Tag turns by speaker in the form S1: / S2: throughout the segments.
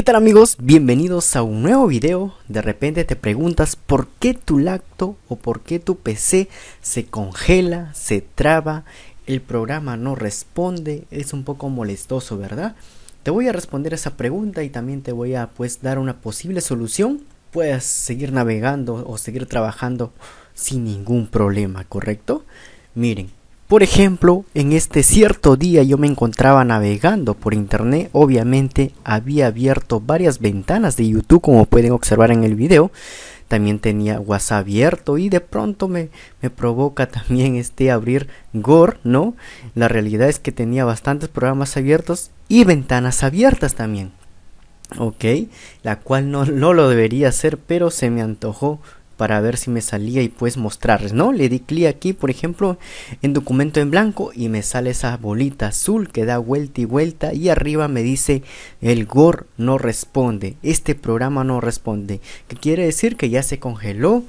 S1: ¿Qué tal amigos? Bienvenidos a un nuevo video. De repente te preguntas por qué tu lacto o por qué tu PC se congela, se traba, el programa no responde, es un poco molestoso, ¿verdad? Te voy a responder esa pregunta y también te voy a pues dar una posible solución. Puedes seguir navegando o seguir trabajando sin ningún problema, ¿correcto? Miren, por ejemplo, en este cierto día yo me encontraba navegando por internet, obviamente había abierto varias ventanas de YouTube como pueden observar en el video, también tenía WhatsApp abierto y de pronto me, me provoca también este abrir Gore, ¿no? La realidad es que tenía bastantes programas abiertos y ventanas abiertas también. Ok, la cual no, no lo debería hacer, pero se me antojó para ver si me salía y pues mostrarles, ¿no? Le di clic aquí, por ejemplo, en documento en blanco y me sale esa bolita azul que da vuelta y vuelta y arriba me dice el GOR no responde, este programa no responde, que quiere decir que ya se congeló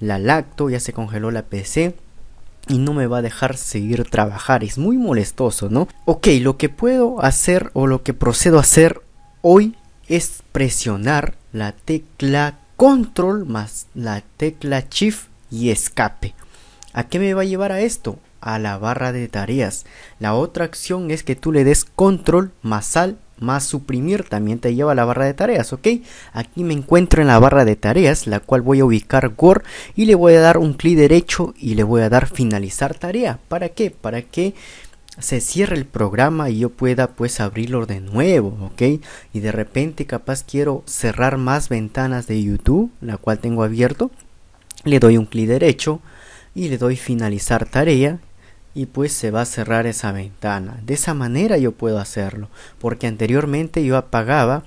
S1: la lacto, ya se congeló la PC y no me va a dejar seguir trabajar. Es muy molestoso, ¿no? Ok, lo que puedo hacer o lo que procedo a hacer hoy es presionar la tecla control más la tecla shift y escape. ¿A qué me va a llevar a esto? A la barra de tareas. La otra acción es que tú le des control más al más suprimir también te lleva a la barra de tareas, ¿ok? Aquí me encuentro en la barra de tareas, la cual voy a ubicar Word y le voy a dar un clic derecho y le voy a dar finalizar tarea. ¿Para qué? Para que se cierra el programa y yo pueda pues abrirlo de nuevo, ¿ok? Y de repente capaz quiero cerrar más ventanas de YouTube, la cual tengo abierto, le doy un clic derecho y le doy finalizar tarea y pues se va a cerrar esa ventana. De esa manera yo puedo hacerlo, porque anteriormente yo apagaba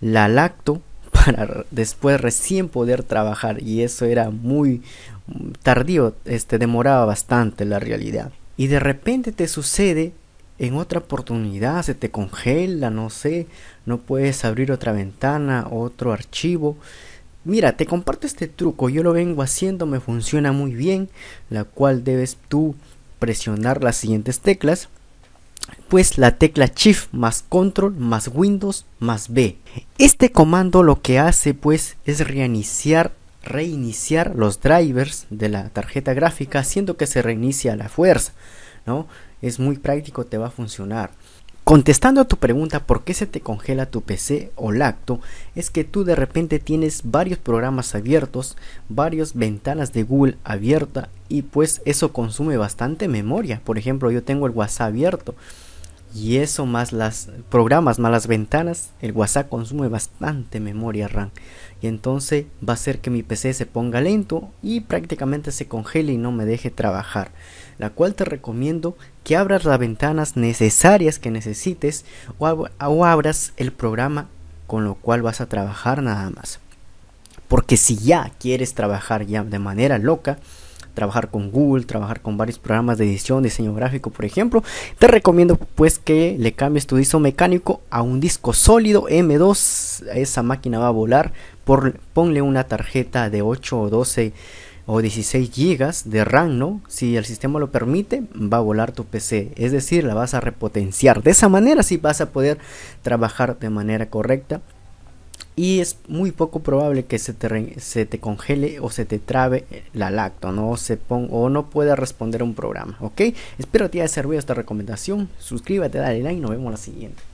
S1: la lacto para después recién poder trabajar y eso era muy mm, tardío, este demoraba bastante la realidad y de repente te sucede en otra oportunidad, se te congela, no sé, no puedes abrir otra ventana, otro archivo. Mira, te comparto este truco, yo lo vengo haciendo, me funciona muy bien, la cual debes tú presionar las siguientes teclas. Pues la tecla Shift más Control más Windows más B. Este comando lo que hace pues es reiniciar reiniciar los drivers de la tarjeta gráfica haciendo que se reinicie a la fuerza. ¿no? Es muy práctico, te va a funcionar. Contestando a tu pregunta por qué se te congela tu PC o lacto, es que tú de repente tienes varios programas abiertos, varias ventanas de Google abierta y pues eso consume bastante memoria. Por ejemplo, yo tengo el WhatsApp abierto y eso más las programas más las ventanas el WhatsApp consume bastante memoria RAM y entonces va a hacer que mi PC se ponga lento y prácticamente se congele y no me deje trabajar la cual te recomiendo que abras las ventanas necesarias que necesites o, o abras el programa con lo cual vas a trabajar nada más porque si ya quieres trabajar ya de manera loca trabajar con Google, trabajar con varios programas de edición, diseño gráfico, por ejemplo, te recomiendo pues que le cambies tu disco mecánico a un disco sólido M2. Esa máquina va a volar. ponle una tarjeta de 8 o 12 o 16 gigas de RAM, ¿no? Si el sistema lo permite, va a volar tu PC, es decir, la vas a repotenciar. De esa manera sí vas a poder trabajar de manera correcta y es muy poco probable que se te, congele o se te trabe la lacto, o no pueda responder a un programa, ¿ok? Espero te haya servido esta recomendación. Suscríbete, dale like y nos vemos la siguiente.